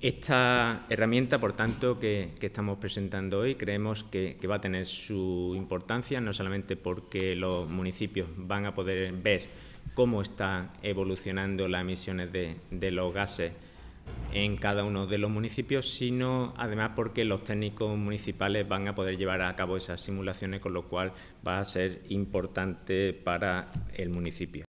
Esta herramienta, por tanto, que, estamos presentando hoy, creemos que, va a tener su importancia, no solamente porque los municipios van a poder ver cómo están evolucionando las emisiones de los gases en cada uno de los municipios, sino además porque los técnicos municipales van a poder llevar a cabo esas simulaciones, con lo cual va a ser importante para el municipio.